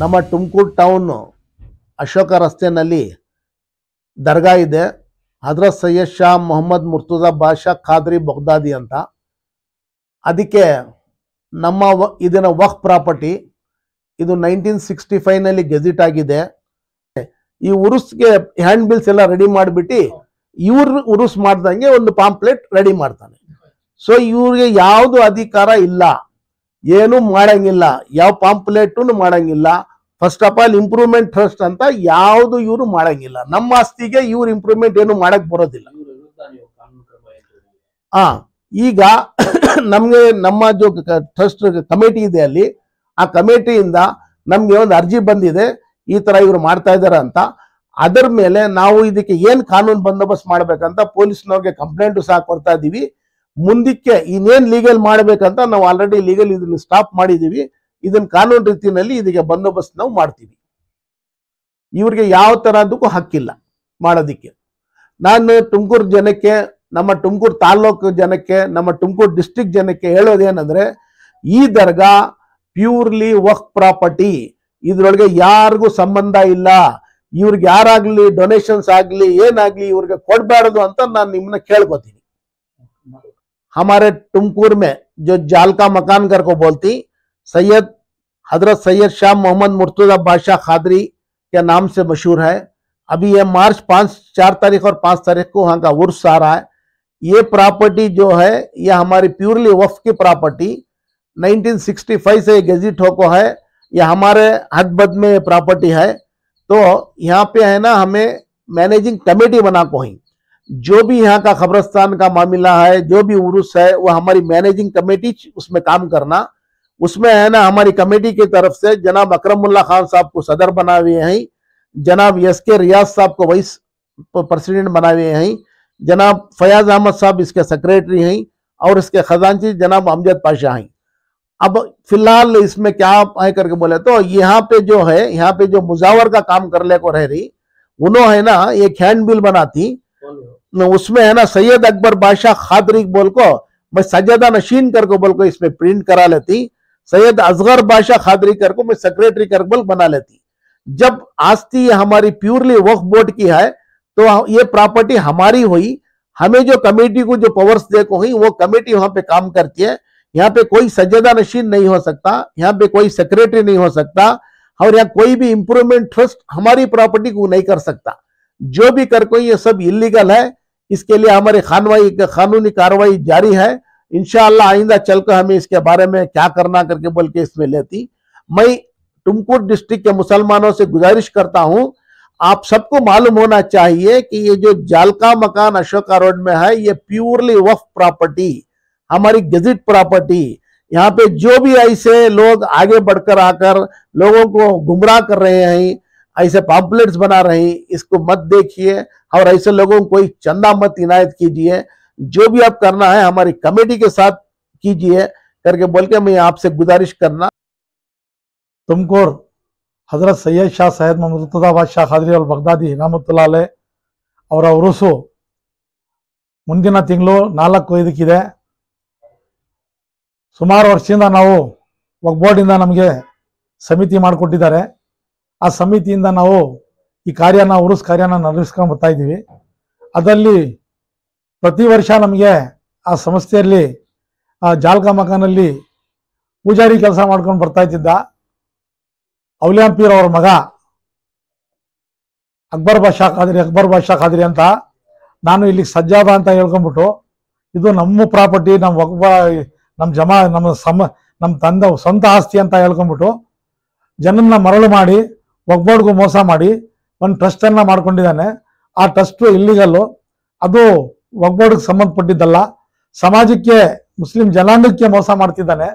ನಮ್ಮ ತುಮಕೂರು ಟೌನು ಅಶೋಕ ರಸ್ತೆಯಲ್ಲಿ ದರ್ಗಾ ಇದೆ ಅದರ ಸೈಯದ್ ಶಾ ಮೊಹಮ್ಮದ್ ಮುರ್ತುಜಾ ಬಾಷಾ ಖಾದ್ರಿ ಬಗ್ದಾದಿ ಅಂತ ಅದಕ್ಕೆ ನಮ್ಮ ವ ಇದನ್ನ ವಕ್ ಪ್ರಾಪರ್ಟಿ ಇದು ನೈನ್ಟೀನ್ ಸಿಕ್ಸ್ಟಿ ಫೈವ್ನಲ್ಲಿ ಗೆಜಿಟ್ ಆಗಿದೆ ಈ ಉರುಸ್ಗೆ ಹ್ಯಾಂಡ್ ಬಿಲ್ಸ್ ಎಲ್ಲ ರೆಡಿ ಮಾಡಿಬಿಟ್ಟು ಇವ್ರ ಉರುಸ್ ಮಾಡ್ದಂಗೆ ಒಂದು ಪಾಂಪ್ಲೆಟ್ ರೆಡಿ ಮಾಡ್ತಾನೆ ಸೊ ಇವ್ರಿಗೆ ಯಾವುದು ಅಧಿಕಾರ ಇಲ್ಲ ಏನು ಮಾಡಂಗಿಲ್ಲ ಯಾವ ಪಾಂಪ್ಲೇಟು ಮಾಡಂಗಿಲ್ಲ first of all improvement trust ಅಂತ ಯಾವುದು ಇವರು ಮಾಡಂಗಿಲ್ಲ ನಮ್ಮ ಆಸ್ತಿಗೆ ಇವ್ರು ಇಂಪ್ರೂವ್ಮೆಂಟ್ ಏನು ಮಾಡಕ್ ಬರೋದಿಲ್ಲ ಆ ಈಗ ನಮ್ಗೆ ನಮ್ಮ ಜೊ ಟ್ರಸ್ಟ್ ಕಮಿಟಿ ಇದೆ ಅಲ್ಲಿ ಆ ಕಮಿಟಿಯಿಂದ ನಮ್ಗೆ ಒಂದು ಅರ್ಜಿ ಬಂದಿದೆ ಈ ತರ ಇವರು ಮಾಡ್ತಾ ಇದಾರ ಅಂತ ಅದರ ಮೇಲೆ ನಾವು ಇದಕ್ಕೆ ಏನ್ ಕಾನೂನು ಬಂದೋಬಸ್ತ್ ಮಾಡ್ಬೇಕಂತ ಪೊಲೀಸ್ನವ್ರಿಗೆ ಕಂಪ್ಲೇಂಟು ಸಹ ಕೊಡ್ತಾ ಇದೀವಿ ಮುಂದಕ್ಕೆ ಇನ್ನೇನ್ ಲೀಗಲ್ ಮಾಡ್ಬೇಕಂತ ನಾವು ಆಲ್ರೆಡಿ ಲೀಗಲ್ ಇದನ್ನ ಸ್ಟಾಪ್ ಮಾಡಿದೀವಿ ಇದನ್ನ ಕಾನೂನು ರೀತಿಯಲ್ಲಿ ಇದಕ್ಕೆ ಬಂದೋಬಸ್ತ್ ನಾವು ಮಾಡ್ತೀವಿ ಇವ್ರಿಗೆ ಯಾವ ತರದಕ್ಕೂ ಹಕ್ಕಿಲ್ಲ ಮಾಡೋದಿಕ್ಕೆ ನಾನು ತುಮಕೂರು ಜನಕ್ಕೆ ನಮ್ಮ ತುಮಕೂರು ತಾಲ್ಲೂಕು ಜನಕ್ಕೆ ನಮ್ಮ ತುಮಕೂರು ಡಿಸ್ಟ್ರಿಕ್ಟ್ ಜನಕ್ಕೆ ಹೇಳೋದೇನಂದ್ರೆ ಈ ದರ್ಗಾ ಪ್ಯೂರ್ಲಿ ವಕ್ ಪ್ರಾಪರ್ಟಿ ಇದ್ರೊಳಗೆ ಯಾರಿಗೂ ಸಂಬಂಧ ಇಲ್ಲ ಇವ್ರಿಗೆ ಯಾರಾಗ್ಲಿ ಡೊನೇಷನ್ಸ್ ಆಗ್ಲಿ ಏನಾಗ್ಲಿ ಇವ್ರಿಗೆ ಕೊಡಬಾರದು ಅಂತ ನಾನು ನಿಮ್ಮನ್ನ ಕೇಳ್ಕೊತೀನಿ हमारे टुमकुर में जो जाल का मकान घर को बोलती सैयद हजरत सैयद शाह मोहम्मद मुर्तुजा बादशाह खादरी के नाम से मशहूर है अभी यह मार्च पाँच चार तारीख और पाँच तारीख को वहाँ का उर्स आ रहा है ये प्रॉपर्टी जो है यह हमारी प्योरली वफ की प्रॉपर्टी 1965 से गजिट होको है यह हमारे हदबद में प्रॉपर्टी है तो यहाँ पे है ना हमें मैनेजिंग कमेटी बना को ही जो भी यहाँ का खबरस्तान का मामला है जो भी उर्स है वह हमारी मैनेजिंग कमेटी उसमें काम करना उसमें है ना हमारी कमेटी की तरफ से जनाब अक्रमुल्ला खान साहब को सदर बना हुए हैं जनाब एस के रियाज साहब को वाइस प्रेसिडेंट बना हुए हैं जनाब फयाज अहमद साहब इसके सेक्रेटरी हैं और इसके खजानची जनाब अमजद पाशाह हैं अब फिलहाल इसमें क्या है करके बोले तो यहाँ पे जो है यहाँ पे जो मुजावर का काम करने को रह रही उन्होंने है ना एक हैंडबिल बनाती उसमें है ना सैयद अकबर बादशाह खादरी बोल को मैं सजादा नशीन कर को बोल को इसमें प्रिंट करा लेती सैयद असगर बादशाह खादरी कर को मैं सेक्रेटरी कर बोल बना लेती जब आस्ती हमारी प्योरली वक्फ बोर्ड की है तो हाँ, ये प्रॉपर्टी हमारी हुई हमें जो कमेटी को जो पावर्स देखो हुई वो कमेटी वहां पे काम करती है यहाँ पे कोई सज्जदा नशीन नहीं हो सकता यहाँ पे कोई सेक्रेटरी नहीं हो सकता और यहाँ कोई भी इंप्रूवमेंट ट्रस्ट हमारी प्रॉपर्टी को नहीं कर सकता जो भी कर कोई ये सब इलीगल है इसके लिए हमारी खानवाई कानूनी कार्रवाई जारी है इनशाला आइंदा चलकर हमें इसके बारे में क्या करना करके बोल के इसमें लेती मैं टुमकुर डिस्ट्रिक्ट के मुसलमानों से गुजारिश करता हूँ आप सबको मालूम होना चाहिए कि ये जो जालका मकान अशोका रोड में है ये प्योरली वफ प्रॉपर्टी हमारी गजिट प्रॉपर्टी यहाँ पे जो भी ऐसे लोग आगे बढ़कर आकर लोगों को गुमराह कर रहे हैं ऐसे पॉम्पलेट्स बना रहे इसको मत देखिए और ऐसे लोगों को कोई चंदा मत इनायत कीजिए जो भी आप करना है हमारी कमेटी के साथ कीजिए करके बोल के मैं आपसे गुजारिश करना तुमको हजरत सैयद शाह सैद ಮೊಹಮ್ಮದ್ ಶಾಹ ಖಾದ್ರಿ ಅಲ್ ಬಗ್ದಾದಿ ಹಿರಾಮತ್ತುಲ್ಲಾಲೆ ಅವರ ಉರುಸು ಮುಂದಿನ ತಿಂಗಳು ನಾಲ್ಕು सुमार वर्ष ना वो बोर्ड नमें समिति ಮಾಡಿಕೊಟ್ಟಿದ್ದಾರೆ ಆ ಸಮಿತಿಯಿಂದ ನಾವು ಈ ಕಾರ್ಯನ ಉರುಸ್ ಕಾರ್ಯನ ನಡೆಸ್ಕೊಂಡು ಬರ್ತಾ ಇದ್ದೀವಿ ಅದರಲ್ಲಿ ಪ್ರತಿ ವರ್ಷ ನಮಗೆ ಆ ಸಂಸ್ಥೆಯಲ್ಲಿ ಆ ಜಾಲಕ ಮಗನಲ್ಲಿ ಪೂಜಾರಿ ಕೆಲಸ ಮಾಡ್ಕೊಂಡು ಬರ್ತಾ ಇದ್ದಿದ್ದ ಅವಲ್ಯಾಂಪೀರ್ ಅವ್ರ ಮಗ ಅಕ್ಬರ್ ಬಾಷಾ ಖಾದ್ರಿ ಅಕ್ಬರ್ ಬಾಷಾ ಖಾದ್ರಿ ಅಂತ ನಾನು ಇಲ್ಲಿಗೆ ಸಜ್ಜಾದ ಅಂತ ಹೇಳ್ಕೊಂಡ್ಬಿಟ್ಟು ಇದು ನಮ್ಮ ಪ್ರಾಪರ್ಟಿ ನಮ್ಮ ಒಬ್ಬ ನಮ್ಮ ಜಮಾ ನಮ್ಮ ಸಮ ನಮ್ಮ ತಂದೆ ಸ್ವಂತ ಆಸ್ತಿ ಅಂತ ಹೇಳ್ಕೊಂಡ್ಬಿಟ್ಟು ಜನನ್ನ ಮರಳು ಮಾಡಿ ಒಗ್ಬೋರ್ಡ್ಗೂ ಮೋಸ ಮಾಡಿ ಒಂದು ಟ್ರಸ್ಟನ್ನು ಮಾಡ್ಕೊಂಡಿದ್ದಾನೆ ಆ ಟ್ರಸ್ಟು ಇಲ್ಲಿಗಲ್ಲು ಅದು ಒಗ್ಬೋರ್ಡ್ಗೆ ಸಂಬಂಧಪಟ್ಟಿದ್ದಲ್ಲ ಸಮಾಜಕ್ಕೆ ಮುಸ್ಲಿಂ ಜನಾಂಗಕ್ಕೆ ಮೋಸ ಮಾಡ್ತಿದ್ದಾನೆ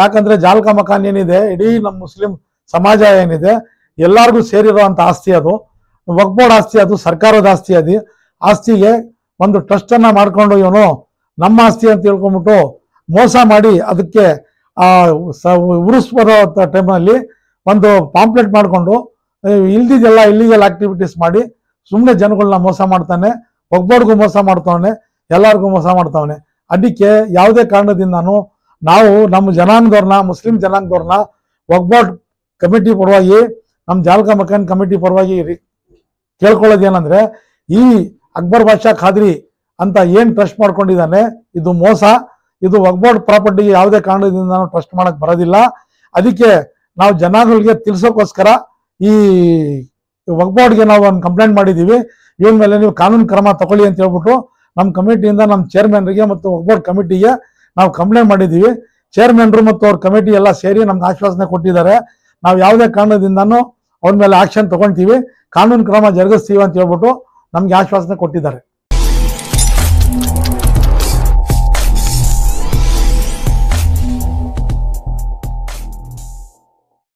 ಯಾಕಂದ್ರೆ ಜಾಲ್ಕ ಮಕಾನ್ ಏನಿದೆ ಇಡೀ ನಮ್ಮ ಮುಸ್ಲಿಂ ಸಮಾಜ ಏನಿದೆ ಎಲ್ಲರಿಗೂ ಸೇರಿರುವಂಥ ಆಸ್ತಿ ಅದು ಒಗ್ಬೋರ್ಡ್ ಆಸ್ತಿ ಅದು ಸರ್ಕಾರದ ಆಸ್ತಿ ಅದು ಆಸ್ತಿಗೆ ಒಂದು ಟ್ರಸ್ಟನ್ನು ಮಾಡಿಕೊಂಡು ಇವನು ನಮ್ಮ ಆಸ್ತಿ ಅಂತ ಹೇಳ್ಕೊಂಬಿಟ್ಟು ಮೋಸ ಮಾಡಿ ಅದಕ್ಕೆ ಉರುಸ್ಬರೋ ಟೈಮಲ್ಲಿ ಒಂದು ಪಾಂಪ್ಲೆಟ್ ಮಾಡಿಕೊಂಡು ಇಲ್ದಿದೆಲ್ಲ ಇಲ್ಲಿಗೆಲ್ಲ ಆಕ್ಟಿವಿಟೀಸ್ ಮಾಡಿ ಸುಮ್ಮನೆ ಜನಗಳನ್ನ ಮೋಸ ಮಾಡ್ತಾನೆ ಒಬ್ಬರಿಗೂ ಮೋಸ ಮಾಡ್ತಾವನೆ ಎಲ್ಲರಿಗೂ ಮೋಸ ಮಾಡ್ತಾವನೆ ಅದಕ್ಕೆ ಯಾವುದೇ ಕಾರಣದಿಂದಾನು ನಾವು ನಮ್ಮ ಜನಾಂಗದವ್ರನ್ನ ಮುಸ್ಲಿಂ ಜನಾಂಗದವ್ರನ್ನ ಒಗ್ಬಾಟ್ ಕಮಿಟಿ ಪರವಾಗಿ ನಮ್ಮ ಜಾಲಕ ಮಕಾನ್ ಕಮಿಟಿ ಪರವಾಗಿ ಕೇಳ್ಕೊಳ್ಳೋದೇನಂದ್ರೆ ಈ ಅಕ್ಬರ್ ಬಾಷಾ ಖಾದ್ರಿ ಅಂತ ಏನು ಟ್ರಸ್ಟ್ ಮಾಡ್ಕೊಂಡಿದ್ದಾನೆ ಇದು ಮೋಸ ಇದು ಒಗ್ಬಾಟ್ ಪ್ರಾಪರ್ಟಿಗೆ ಯಾವುದೇ ಕಾರಣದಿಂದ ಟ್ರಸ್ಟ್ ಮಾಡಕ್ ಬರೋದಿಲ್ಲ ಅದಕ್ಕೆ ನಾವು ಜನಗಳಿಗೆ ತಿಳಿಸೋಕೋಸ್ಕರ ಈ ಗೆ ನಾವು ಒಂದು ಕಂಪ್ಲೇಂಟ್ ಮಾಡಿದ್ದೀವಿ ಇವನ್ ಮೇಲೆ ನೀವು ಕಾನೂನು ಕ್ರಮ ತಗೊಳ್ಳಿ ಅಂತ ಹೇಳ್ಬಿಟ್ಟು ನಮ್ಮ ಕಮಿಟಿಯಿಂದ ನಮ್ಮ ಚೇರ್ಮನ್ರಿಗೆ ಮತ್ತು ವಕ್ಬೋರ್ಡ್ ಕಮಿಟಿಗೆ ನಾವು ಕಂಪ್ಲೇಂಟ್ ಮಾಡಿದ್ದೀವಿ ಚೇರ್ಮನ್ರು ಮತ್ತು ಅವ್ರ ಕಮಿಟಿ ಎಲ್ಲ ಸೇರಿ ನಮ್ಗೆ ಆಶ್ವಾಸನೆ ಕೊಟ್ಟಿದ್ದಾರೆ ನಾವು ಯಾವುದೇ ಕಾರಣದಿಂದನೂ ಅವ್ರ ಮೇಲೆ ಆಕ್ಷನ್ ತಗೊಳ್ತೀವಿ ಕಾನೂನು ಕ್ರಮ ಜರುಗಿಸ್ತೀವಿ ಅಂತ ಹೇಳ್ಬಿಟ್ಟು ನಮ್ಗೆ ಆಶ್ವಾಸನೆ ಕೊಟ್ಟಿದ್ದಾರೆ